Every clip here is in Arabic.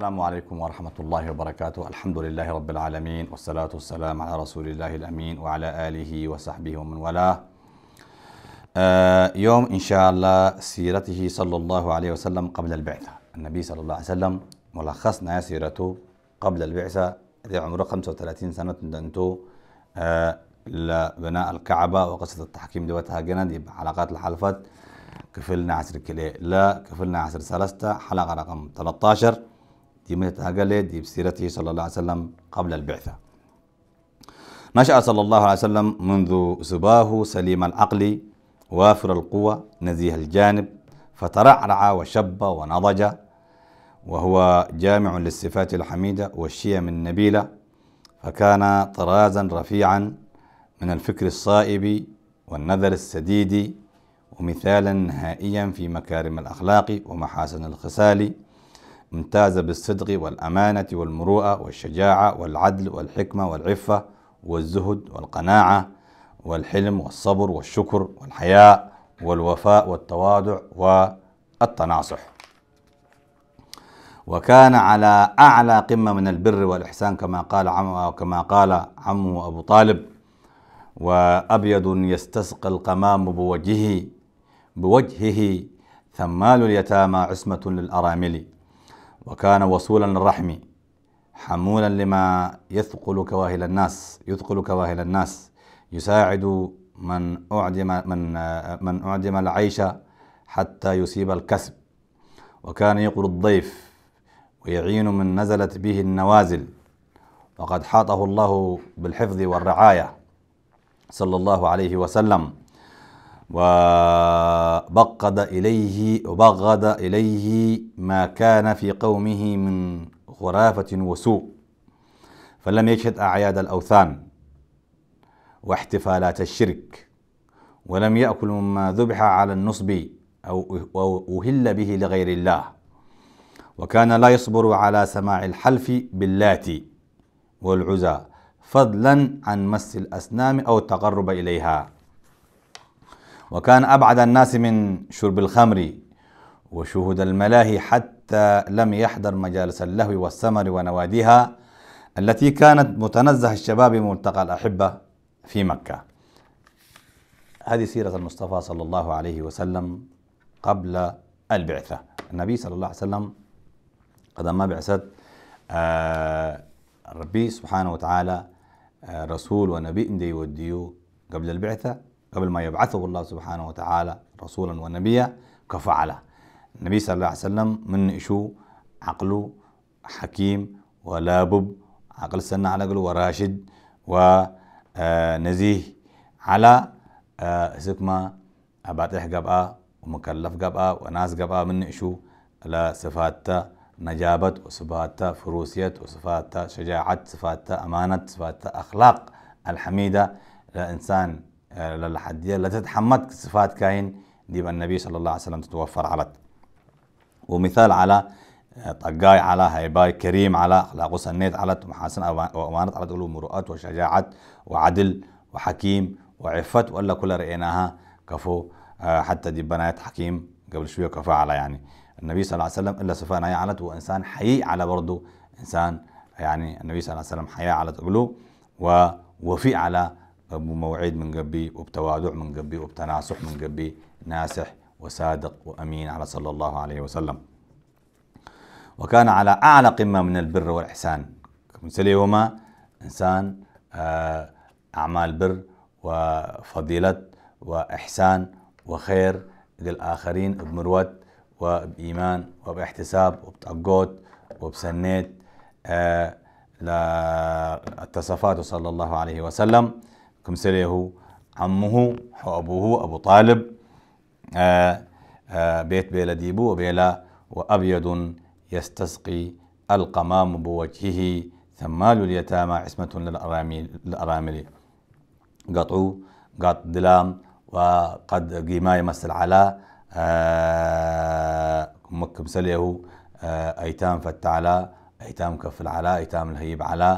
السلام عليكم ورحمة الله وبركاته الحمد لله رب العالمين والصلاة والسلام على رسول الله الأمين وعلى آله وصحبه ومن والاه آه، يوم إن شاء الله سيرته صلى الله عليه وسلم قبل البعثة النبي صلى الله عليه وسلم ملخصنا سيرته قبل البعثة عمره 35 سنة دنتو آه، لبناء الكعبة وقصة التحكيم دوتها جندي بحلقات الحلفات كفلنا عصر كلي لا كفلنا عصر سلستة حلقة رقم 13 دي متى أقلت دي بسيرته صلى الله عليه وسلم قبل البعثة نشأ صلى الله عليه وسلم منذ صباه سليم العقل وافر القوة نزيه الجانب فترعرع وشب ونضج وهو جامع للصفات الحميدة والشيم النبيلة فكان طرازا رفيعا من الفكر الصائب والنذر السديد ومثالا نهائيا في مكارم الأخلاق ومحاسن الخصال ممتازة بالصدق والأمانة والمروءة والشجاعة والعدل والحكمة والعفة والزهد والقناعة والحلم والصبر والشكر والحياء والوفاء والتواضع والتناصح وكان على أعلى قمة من البر والإحسان كما قال عمه كما قال عمه أبو طالب وأبيض يستسقى القمام بوجهه بوجهه ثمال اليتامى عصمة للأرامل وكان وصولا للرحم حمولا لما يثقل كواهل الناس يثقل كواهل الناس يساعد من أعدم من من أعدم العيش حتى يصيب الكسب وكان يقر الضيف ويعين من نزلت به النوازل وقد حاطه الله بالحفظ والرعاية صلى الله عليه وسلم وبغض إليه وبغض إليه ما كان في قومه من خرافة وسوء فلم يشهد أعياد الأوثان واحتفالات الشرك ولم يأكل مما ذبح على النصب أو أهل به لغير الله وكان لا يصبر على سماع الحلف باللات والعزى فضلا عن مس الأسنام أو التقرب إليها وكان أبعد الناس من شرب الخمر وشهود الملاهي حتى لم يحضر مجالس اللهو والسمر ونواديها التي كانت متنزه الشباب ملتقى الأحبة في مكة هذه سيرة المصطفى صلى الله عليه وسلم قبل البعثة النبي صلى الله عليه وسلم قد ما بعثت آه، ربي سبحانه وتعالى آه، رسول ونبي دي وديو قبل البعثة قبل ما يبعثه الله سبحانه وتعالى رسولا ونبيا كفعله النبي صلى الله عليه وسلم من شو عقله حكيم ولابب عقل سنة على قلو وراشد ونزيه آه، على آه، سكما أباتح قبقى ومكلف قبقى وناس قبقى من على صفات نجابة وصفات فروسية وصفات شجاعة صفات أمانة صفات أخلاق الحميدة لإنسان للحدية التي تتحمد صفات كائن دي النبي صلى الله عليه وسلم تتوفر على ومثال على آه، طقاي على هيباي كريم على اخلاق وسنيت على محاسن وأمانة على تقول مروءات وشجاعة وعدل وحكيم وعفه ولا كل رأيناها كفو آه، حتى دي بنات حكيم قبل شوية كفا على يعني النبي صلى الله عليه وسلم إلا صفانا على وإنسان حي على برضه إنسان يعني النبي صلى الله عليه وسلم حياء على تقوله ووفي على بمواعيد من قبي وبتواضع من قبي وبتناصح من قبي ناصح وصادق وأمين على صلى الله عليه وسلم وكان على أعلى قمة من البر والإحسان مثلي إنسان آه، أعمال بر وفضيلة وإحسان وخير للآخرين بمروة وبإيمان وباحتساب وبتعقود وبسنيت آه التصفات صلى الله عليه وسلم كم كمسريه عمه حو أبوه أبو طالب آآ آه، آآ آه، بيت بيلا ديبو وبيلا وأبيض يستسقي القمام بوجهه ثمال اليتامى عصمة للأرامل قطعو قط دلام وقد قيما يمثل على مكم سليه أيتام فتعلا أيتام كف على أيتام الهيب على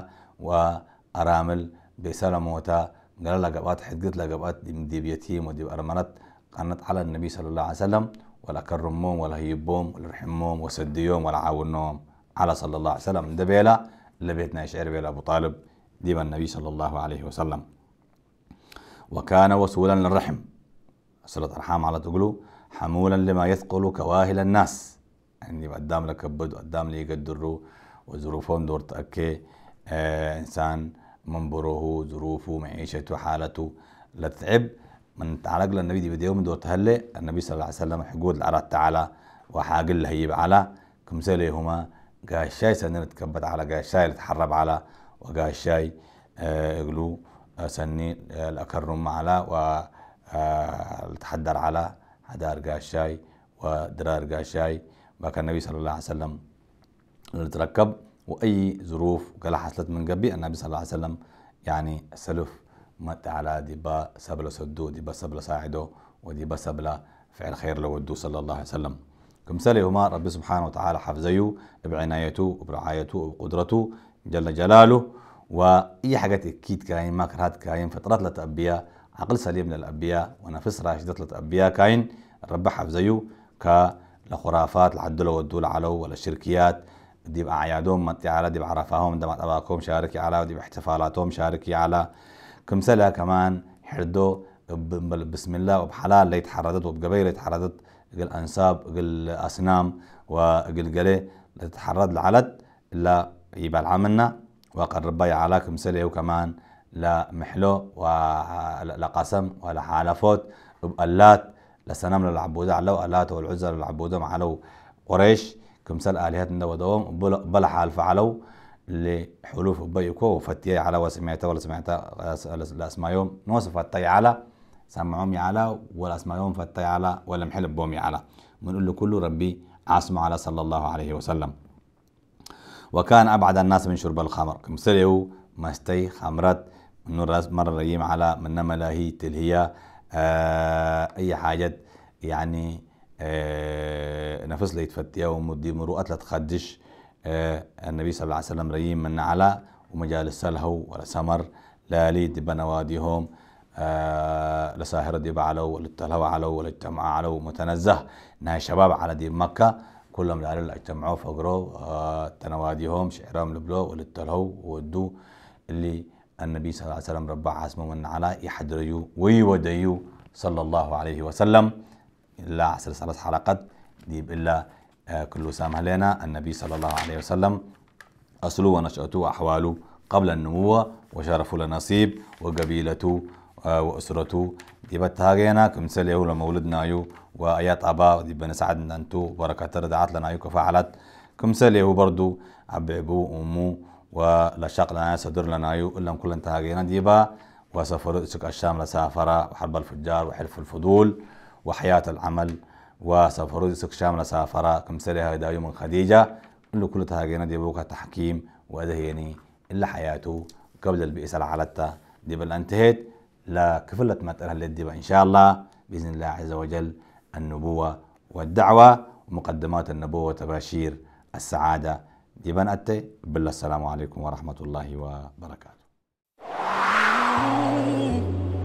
وأرامل بسلام وتأ قال لقبات حدقت لقبات دي بيتيم ودي أرمنت قنت على النبي صلى الله عليه وسلم ولا كرمهم ولا هيبهم ولا رحمهم وسديهم ولا عاونهم على صلى الله عليه وسلم ده بيلا لبيتنا يشعر بيلا أبو طالب ديما النبي صلى الله عليه وسلم وكان وسولا للرحم صلة أرحام على تقولوا حمولا لما يثقل كواهل الناس يعني قدام لك بدو قدام لي يقدروا وظروفهم دور تأكي آه إنسان منظره ظروفه معيشته حالته لا تتعب من تعلق للنبي دي بديوم دو تهلا النبي صلى الله عليه وسلم حقود العرات تعالى وحاقل هيب على سلي هما قا الشاي سنين تكبت على قا الشاي تحرب على وقا الشاي اقلو آه، آه، سني آه، الاكرم على و على حدار قا الشاي ودرار قا الشاي بك النبي صلى الله عليه وسلم نتركب واي ظروف قال حصلت من قبل النبي صلى الله عليه وسلم يعني سلف مت على ديبا سبلا سدو ديبا سبلا ساعدو وديبا سبلا فعل خير لو ودو صلى الله عليه وسلم كم سلي هما ربي سبحانه وتعالى حفزيو بعنايته وبرعايته وبقدرته جل جلاله وأي حاجات أكيد كاين ما كرهت كاين فطرات للأنبياء عقل سليم للأنبياء ونفس راشدة للأنبياء كاين ربي حفزيو كالخرافات العدل والدول ولا الشركيات دي أعيادهم متي على دي بعرفاهم دمت أباكم شاركي على ودي باحتفالاتهم شاركي على كم سلا كمان حردو بسم الله وبحلال ليت حردت وبقبيل اللي تحردت قل أنساب قل أصنام وقل قلي لتتحرد العلد لا يبال عملنا وقرب على سلا وكمان لا محلو ولا قسم ولا حالفوت بقلات لسنام للعبودة علو ألات والعزة للعبودة معلو قريش كمثال آلهة ودوم بلح الفعلو لحلوف بيكو فتي على وسمعت ولا سمعت يوم نوصف فتي على سمعهم على ولا يوم فتي على ولا محل بومي على بنقول له كله ربي عاصم على صلى الله عليه وسلم وكان أبعد الناس من شرب الخمر كمثله مستي خمرت من راس مر ريم على من ملاهي تلهية آه أي حاجة يعني آه، نفس تفتيا ومدي مروءة لا تخدش آه، النبي صلى الله عليه وسلم ريم من على ومجال السله ولا سمر لالي دبنا واديهم آه، لساهر دب على للتلهو علو والاجتماع علو متنزه ناي شباب على ديب مكة كلهم لعلو اجتمعوا فقروا تنواديهم شعرام لبلو وللتلهو ودو اللي النبي صلى الله عليه وسلم ربع عاسمه من على يحدريو ويوديو صلى الله عليه وسلم الله على ثلاث حلقات دي بإلا آه، كل سامح لنا النبي صلى الله عليه وسلم أصله ونشأته وأحواله قبل النمو وشرف لنصيب وقبيلته آه، وأسرته دي بتهاجينا كم يهو لما ولدنا وآيات أبا دي بنسعد ننتو بركة ردعت لنا يو كفعلت كم يهو برضو أب أبو أمو ولا شق لنا صدر لنا يو إلا كل انتهاجينا ديبا سك الشام لسافرة وحرب الفجار وحلف الفضول وحياة العمل وسفرود سكشام لسافرة كمسلها داوي من خديجة كل كل تهاجينا دي بوكا تحكيم وهذا يعني إلا حياته قبل البئس العلتة دي بل انتهت لا كفلت ما تره دي إن شاء الله بإذن الله عز وجل النبوة والدعوة ومقدمات النبوة وتباشير السعادة دي بن أتي بالله السلام عليكم ورحمة الله وبركاته